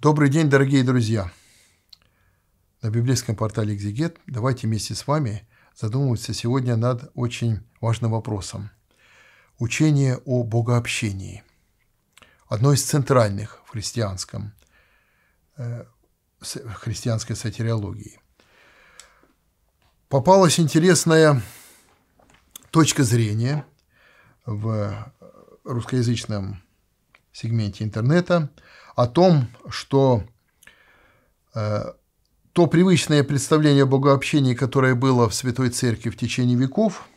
Добрый день, дорогие друзья! На библейском портале «Экзегет» давайте вместе с вами задумываться сегодня над очень важным вопросом. Учение о богообщении. Одно из центральных в христианском, э, христианской сатириологии. Попалась интересная точка зрения в русскоязычном сегменте интернета – о том, что э, то привычное представление о богообщении, которое было в Святой Церкви в течение веков,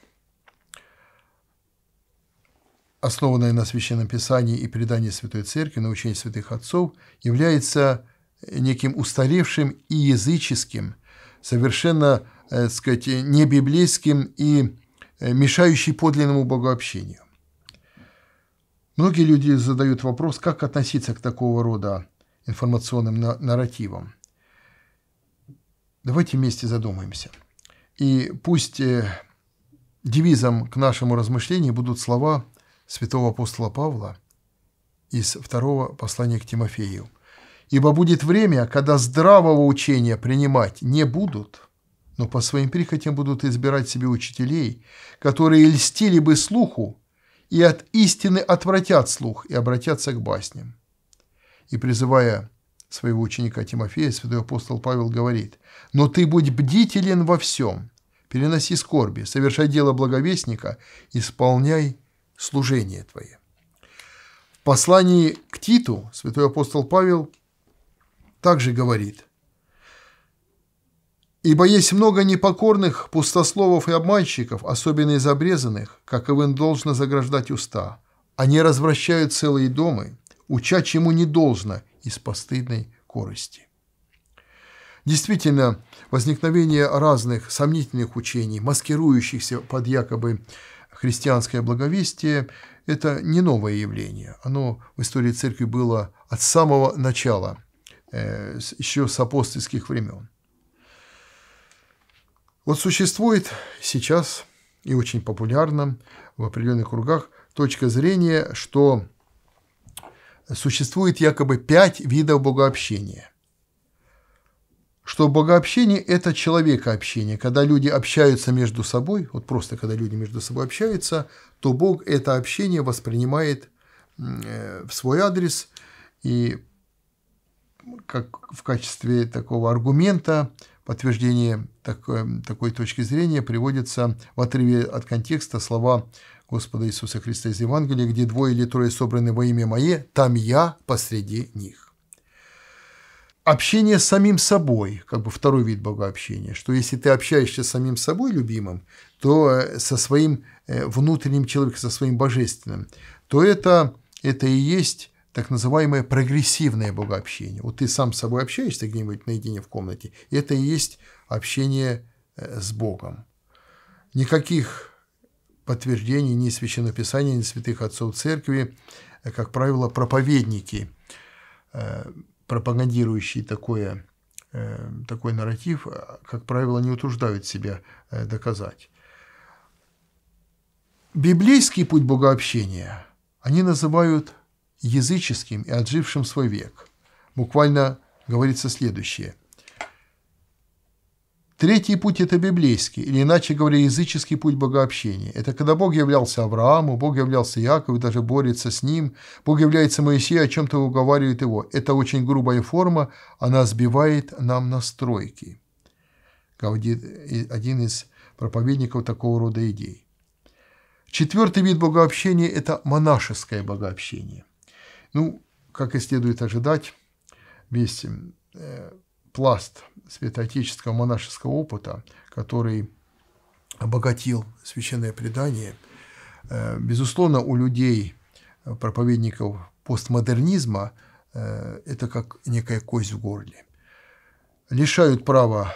основанное на Священном Писании и предании Святой Церкви, на учении святых отцов, является неким устаревшим и языческим, совершенно, э, так сказать, небиблейским и э, мешающий подлинному богообщению. Многие люди задают вопрос, как относиться к такого рода информационным на нарративам. Давайте вместе задумаемся. И пусть э, девизом к нашему размышлению будут слова святого апостола Павла из второго послания к Тимофею. «Ибо будет время, когда здравого учения принимать не будут, но по своим прихотям будут избирать себе учителей, которые льстили бы слуху, и от истины отвратят слух и обратятся к басням. И призывая своего ученика Тимофея, святой апостол Павел говорит, «Но ты будь бдителен во всем, переноси скорби, совершай дело благовестника, исполняй служение твое». В послании к Титу святой апостол Павел также говорит – Ибо есть много непокорных пустословов и обманщиков, особенно из обрезанных, каковым должно заграждать уста. Они развращают целые дома, уча чему не должно из постыдной корости. Действительно, возникновение разных сомнительных учений, маскирующихся под якобы христианское благовестие, это не новое явление. Оно в истории церкви было от самого начала, э, еще с апостольских времен. Вот существует сейчас и очень популярна в определенных кругах точка зрения, что существует якобы пять видов богообщения. Что богообщение – это человекообщение. Когда люди общаются между собой, вот просто когда люди между собой общаются, то Бог это общение воспринимает э, в свой адрес и как в качестве такого аргумента – подтверждение такой, такой точки зрения приводится в отрыве от контекста слова Господа Иисуса Христа из Евангелия, где двое или трое собраны во имя Мое, там я посреди них. Общение с самим собой, как бы второй вид богообщения, что если ты общаешься с самим собой, любимым, то э, со своим э, внутренним человеком, со своим божественным, то это, это и есть так называемое прогрессивное богообщение. Вот ты сам с собой общаешься где-нибудь наедине в комнате, и это и есть общение э, с Богом. Никаких подтверждений ни Священного Писания, ни святых отцов церкви, э, как правило, проповедники, э, пропагандирующие такое, такой нарратив, как правило, не утруждают себя доказать. Библейский путь богообщения они называют – языческим и отжившим свой век. Буквально говорится следующее. Третий путь – это библейский, или иначе говоря, языческий путь богообщения. Это когда Бог являлся Аврааму, Бог являлся Якову, даже борется с ним, Бог является Моисею, о чем-то уговаривает его. Это очень грубая форма, она сбивает нам настройки. Говорит один из проповедников такого рода идей. Четвертый вид богообщения – это монашеское богообщение. Ну, как и следует ожидать, весь э, пласт святоотеческого монашеского опыта, который обогатил священное предание, э, безусловно, у людей, э, проповедников постмодернизма, это как некая кость в горле. Лишают права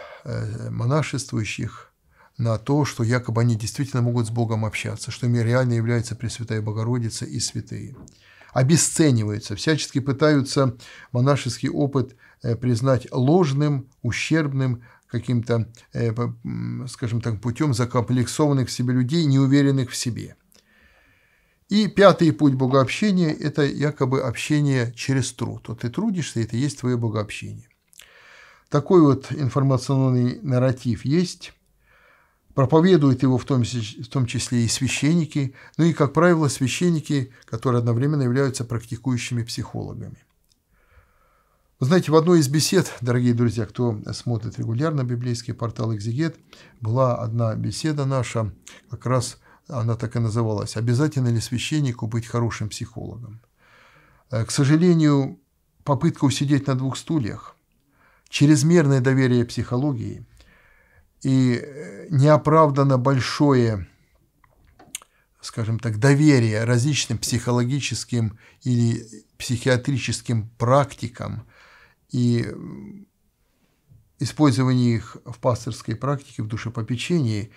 монашествующих на то, что якобы они действительно могут с Богом общаться, что ими реально является Пресвятая Богородица и святые обесцениваются, всячески пытаются монашеский опыт э, признать ложным, ущербным, каким-то, э, скажем так, путем закомплексованных в себе людей, неуверенных в себе. И пятый путь богообщения – это якобы общение через труд. Вот ты трудишься, это и есть твое богообщение. Такой вот информационный нарратив есть. Проповедуют его в том, в том числе и священники, ну и, как правило, священники, которые одновременно являются практикующими психологами. Вы знаете, в одной из бесед, дорогие друзья, кто смотрит регулярно библейский портал «Экзегет», была одна беседа наша, как раз она так и называлась «Обязательно ли священнику быть хорошим психологом?» э, К сожалению, попытка усидеть на двух стульях, чрезмерное доверие психологии – и э, неоправданно большое, скажем так, доверие различным психологическим или психиатрическим практикам и использование их в пасторской практике, в душепопечении,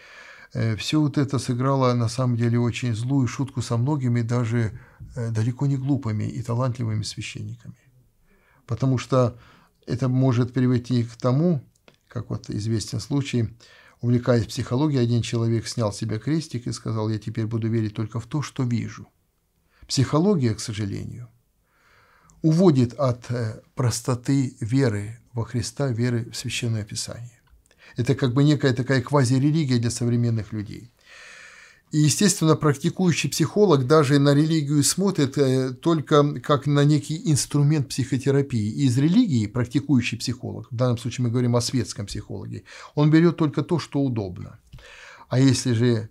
э, все вот это сыграло на самом деле очень злую шутку со многими, даже э, далеко не глупыми и талантливыми священниками. Потому что это может привести к тому, как вот известен случай, увлекаясь психологией, один человек снял с себя крестик и сказал, я теперь буду верить только в то, что вижу. Психология, к сожалению, уводит от э, простоты веры во Христа, веры в Священное Писание. Это как бы некая такая квазирелигия для современных людей. И, естественно, практикующий психолог даже на религию смотрит э, только как на некий инструмент психотерапии. И из религии практикующий психолог, в данном случае мы говорим о светском психологе, он берет только то, что удобно. А если же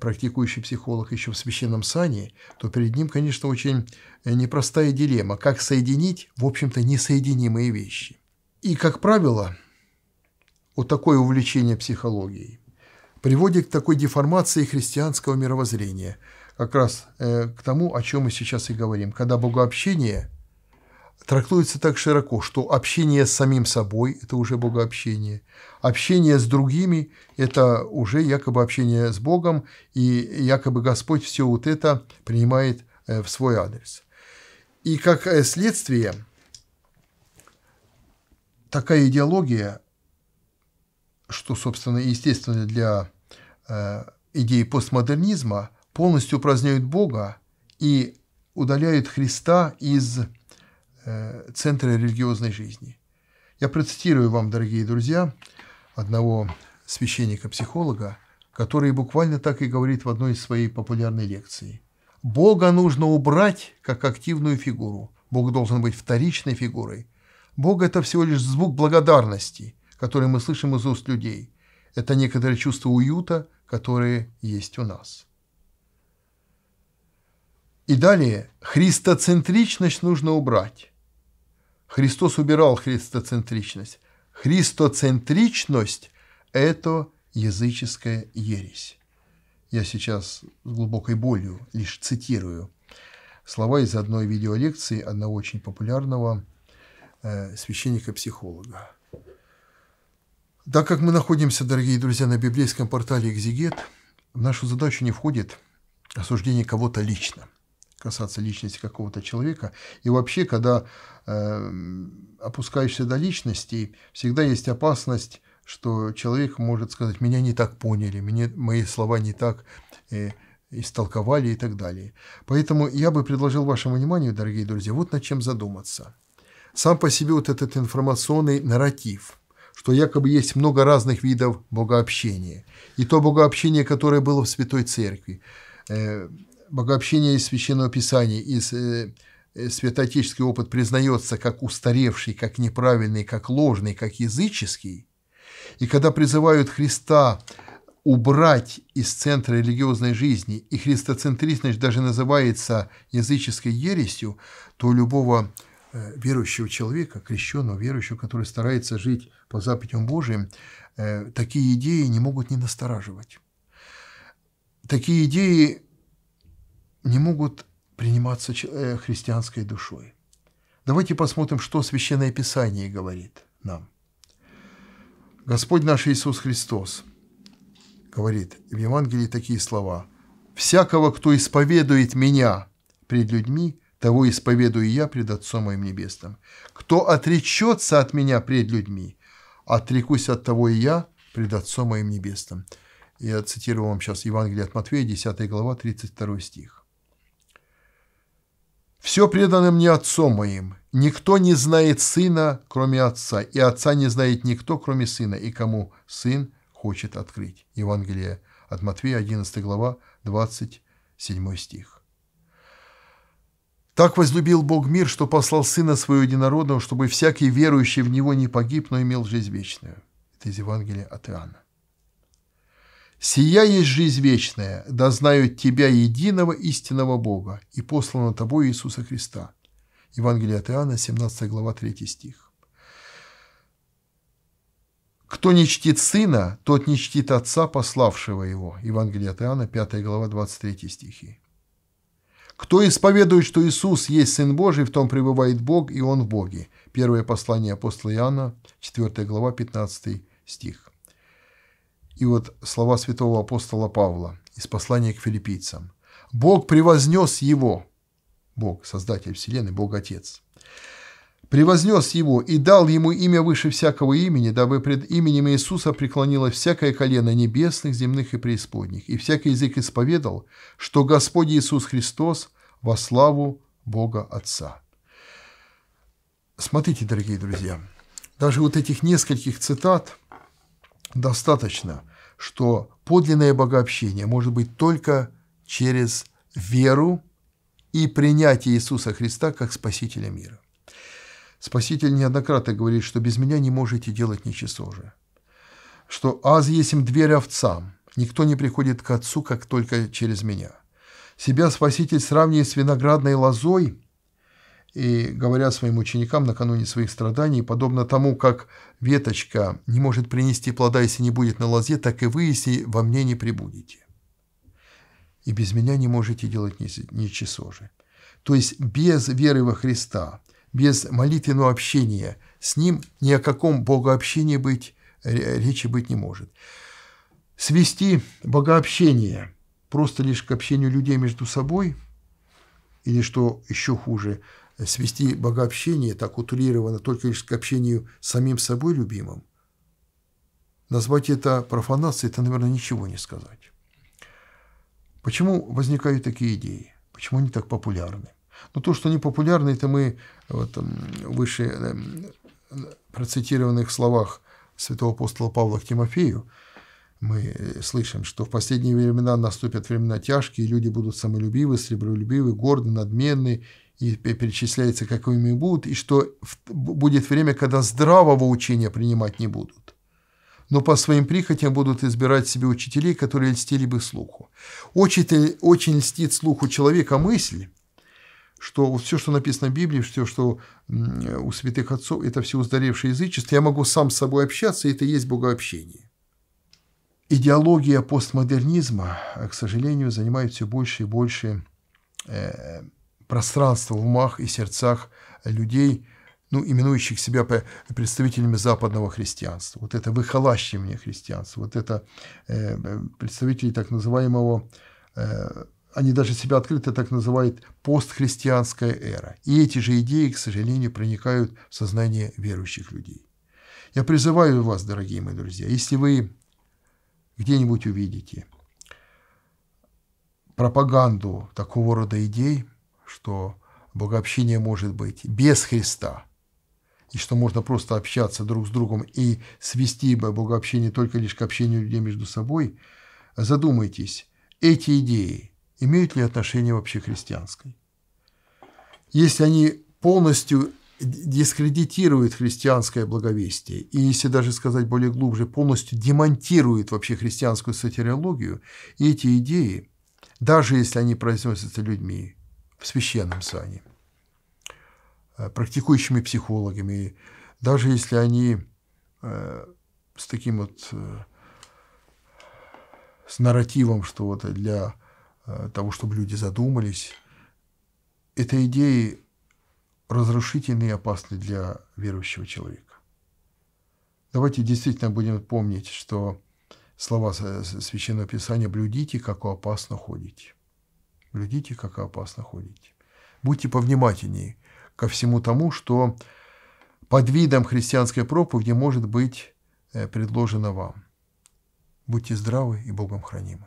практикующий психолог еще в священном сане, то перед ним, конечно, очень э, непростая дилемма, как соединить, в общем-то, несоединимые вещи. И, как правило, вот такое увлечение психологией – приводит к такой деформации христианского мировоззрения, как раз э, к тому, о чем мы сейчас и говорим, когда богообщение трактуется так широко, что общение с самим собой – это уже богообщение, общение с другими – это уже якобы общение с Богом, и якобы Господь все вот это принимает э, в свой адрес. И как э, следствие, такая идеология что, собственно, естественно для э, идеи постмодернизма, полностью упраздняют Бога и удаляют Христа из э, центра религиозной жизни. Я процитирую вам, дорогие друзья, одного священника-психолога, который буквально так и говорит в одной из своей популярной лекции. Бога нужно убрать как активную фигуру. Бог должен быть вторичной фигурой. Бог – это всего лишь звук благодарности – которые мы слышим из уст людей. Это некоторое чувство уюта, которое есть у нас. И далее, христоцентричность нужно убрать. Христос убирал христоцентричность. Христоцентричность – это языческая ересь. Я сейчас с глубокой болью лишь цитирую слова из одной видеолекции одного очень популярного э, священника-психолога. Так как мы находимся, дорогие друзья, на библейском портале «Экзигет», в нашу задачу не входит осуждение кого-то лично, касаться личности какого-то человека. И вообще, когда э, опускаешься до личности, всегда есть опасность, что человек может сказать «меня не так поняли», «Мне, «мои слова не так э, истолковали» и так далее. Поэтому я бы предложил вашему вниманию, дорогие друзья, вот над чем задуматься. Сам по себе вот этот информационный нарратив – что якобы есть много разных видов богообщения. И то богообщение, которое было в Святой Церкви, э, богообщение из Священного Писания, из э, э, святоотеческий опыт признается как устаревший, как неправильный, как ложный, как языческий, и когда призывают Христа убрать из центра религиозной жизни, и христоцентричность даже называется языческой ересью, то у любого Э, верующего человека, крещенного верующего, который старается жить по заповедям Божьим, э, такие идеи не могут не настораживать. Такие идеи не могут приниматься э, христианской душой. Давайте посмотрим, что Священное Писание говорит нам. Господь наш Иисус Христос говорит в Евангелии такие слова. «Всякого, кто исповедует Меня пред людьми, того исповедую я пред Отцом моим Небесным. Кто отречется от меня пред людьми, отрекусь от того и я пред Отцом моим Небесным». Я цитирую вам сейчас Евангелие от Матфея, 10 глава, 32 стих. «Все предано мне Отцом моим. Никто не знает Сына, кроме Отца, и Отца не знает никто, кроме Сына, и кому Сын хочет открыть». Евангелие от Матфея, 11 глава, 27 стих. Так возлюбил Бог мир, что послал Сына Своего Единородного, чтобы всякий верующий в Него не погиб, но имел жизнь вечную». Это из Евангелия от Иоанна. «Сия есть жизнь вечная, да знают Тебя, единого истинного Бога, и послано Тобой Иисуса Христа». Евангелие от Иоанна, 17 глава, 3 стих. «Кто не чтит Сына, тот не чтит Отца, пославшего Его». Евангелие от Иоанна, 5 глава, 23 стихи. Кто исповедует, что Иисус есть Сын Божий, в том пребывает Бог, и Он в Боге. Первое послание апостола Иоанна, 4 глава, 15 стих. И вот слова святого апостола Павла из послания к филиппийцам. «Бог превознес его». Бог, Создатель Вселенной, Бог Отец превознес его и дал ему имя выше всякого имени, дабы пред именем Иисуса преклонилось всякое колено небесных, земных и преисподних, и всякий язык исповедал, что Господь Иисус Христос во славу Бога Отца. Смотрите, дорогие друзья, даже вот этих нескольких цитат достаточно, что подлинное богообщение может быть только через веру и принятие Иисуса Христа как Спасителя мира. Спаситель неоднократно говорит, что без меня не можете делать ничего же. Что аз есим дверь овцам, никто не приходит к Отцу, как только через меня. Себя Спаситель сравнивает с виноградной лозой, и, говоря своим ученикам накануне своих страданий, подобно тому, как веточка не может принести плода, если не будет на лозе, так и вы, если во мне не прибудете. И без меня не можете делать ничего ни же. То есть без веры во Христа, без молитвенного общения с Ним ни о каком богообщении быть, речи быть не может. Свести богообщение просто лишь к общению людей между собой, или, что еще хуже, свести богообщение так утулировано только лишь к общению с самим собой любимым, назвать это профанацией, это, наверное, ничего не сказать. Почему возникают такие идеи? Почему они так популярны? Но то, что они популярны, это мы вот, эм, выше эм, процитированных словах святого апостола Павла к Тимофею, мы э, слышим, что в последние времена наступят времена тяжкие, люди будут самолюбивы, сребролюбивы, горды, надменны, и перечисляется, какими будут, и что будет время, когда здравого учения принимать не будут. Но по своим прихотям будут избирать себе учителей, которые льстили бы слуху. Очень, очень льстит слуху человека мысль, что все, что написано в Библии, все, что у святых отцов, это все уздоревшее язычество, я могу сам с собой общаться, и это и есть богообщение. Идеология постмодернизма, э, к сожалению, занимает все больше и больше э, пространства в умах и сердцах людей, ну, именующих себя представителями западного христианства. Вот это выхолащивание христианства, вот это э, представители так называемого они даже себя открыто так называют постхристианская эра. И эти же идеи, к сожалению, проникают в сознание верующих людей. Я призываю вас, дорогие мои друзья, если вы где-нибудь увидите пропаганду такого рода идей, что богообщение может быть без Христа, и что можно просто общаться друг с другом и свести богообщение только лишь к общению людей между собой, задумайтесь, эти идеи – имеют ли отношение вообще христианской. Если они полностью дискредитируют христианское благовестие и, если даже сказать более глубже, полностью демонтируют вообще христианскую сатириологию, и эти идеи, даже если они произносятся людьми в священном сане, э, практикующими психологами, даже если они э, с таким вот э, с нарративом, что вот для Э, того, чтобы люди задумались. Это идеи разрушительные и опасны для верующего человека. Давайте действительно будем помнить, что слова Священного Писания «блюдите, как опасно ходите». Блюдите, как опасно ходите. Будьте повнимательнее ко всему тому, что под видом христианской проповеди может быть э, предложено вам. Будьте здравы и Богом хранимы.